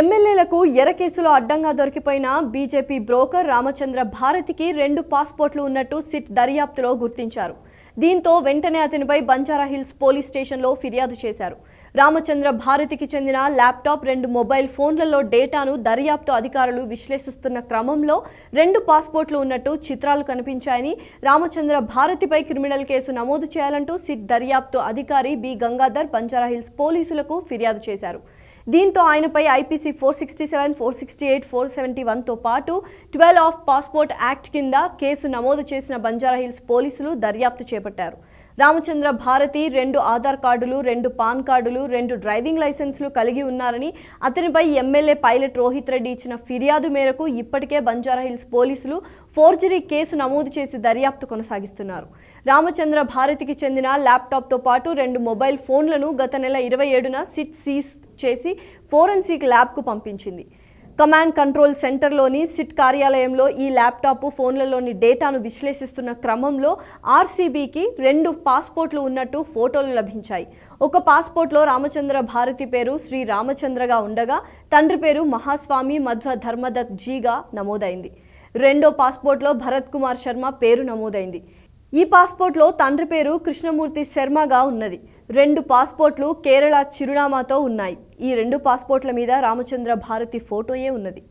ఎమ్మెల్యేలకు ఎర కేసులో అడ్డంగా దొరికిపోయిన బీజేపీ బ్రోకర్ రామచంద్ర భారతికి రెండు పాస్పోర్ట్లు ఉన్నట్టు సిట్ దర్యాప్తులో గుర్తించారు దీంతో వెంటనే అతనిపై బంజారాహిల్స్ పోలీస్ స్టేషన్లో ఫిర్యాదు చేశారు రామచంద్ర భారతికి చెందిన ల్యాప్టాప్ రెండు మొబైల్ ఫోన్లలో డేటాను దర్యాప్తు అధికారులు విశ్లేషిస్తున్న క్రమంలో రెండు పాస్పోర్ట్లు ఉన్నట్టు చిత్రాలు కనిపించాయని రామచంద్ర భారతిపై క్రిమినల్ కేసు నమోదు చేయాలంటూ సిట్ దర్యాప్తు అధికారి బి గంగాధర్ బంజారాహిల్స్ పోలీసులకు ఫిర్యాదు చేశారు దీంతో ఆయనపై IP IPC four sixty seven four sixty eight four seventy వన్తో పాటు ట్వెల్వ్ ఆఫ్ పాస్పోర్ట్ యాక్ట్ కింద కేసు నమోదు చేసిన బంజారాహిల్స్ పోలీసులు దర్యాప్తు చేపట్టారు రామచంద్ర భారతి రెండు ఆధార్ కార్డులు రెండు పాన్ కార్డులు రెండు డ్రైవింగ్ లైసెన్స్లు కలిగి ఉన్నారని అతనిపై ఎమ్మెల్యే పైలట్ రోహిత్ రెడ్డి ఇచ్చిన ఫిర్యాదు మేరకు ఇప్పటికే బంజారాహిల్స్ పోలీసులు ఫోర్జరీ కేసు నమోదు చేసి దర్యాప్తు కొనసాగిస్తున్నారు రామచంద్ర భారతికి చెందిన ల్యాప్టాప్తో పాటు రెండు మొబైల్ ఫోన్లను గత నెల ఇరవై ఏడున సిట్ సీస్ చేసి ఫోరెన్సిక్ ల్యాబ్కు పంపించింది కమాండ్ కంట్రోల్ సెంటర్లోని సిట్ కార్యాలయంలో ఈ ల్యాప్టాప్ ఫోన్లలోని డేటాను విశ్లేషిస్తున్న క్రమంలో ఆర్సీబీకి రెండు పాస్పోర్ట్లు ఉన్నట్టు ఫోటోలు లభించాయి ఒక పాస్పోర్ట్లో రామచంద్ర భారతి పేరు శ్రీ రామచంద్రగా ఉండగా తండ్రి పేరు మహాస్వామి మధ్వ ధర్మదత్ జీగా నమోదైంది రెండో పాస్పోర్ట్లో భరత్ కుమార్ శర్మ పేరు నమోదైంది ఈ పాస్పోర్ట్లో తండ్రి పేరు కృష్ణమూర్తి శర్మగా ఉన్నది రెండు పాస్పోర్ట్లు కేరళ చిరునామాతో ఉన్నాయి ఈ రెండు పాస్పోర్ట్ల మీద రామచంద్ర భారతి ఫోటోయే ఉన్నది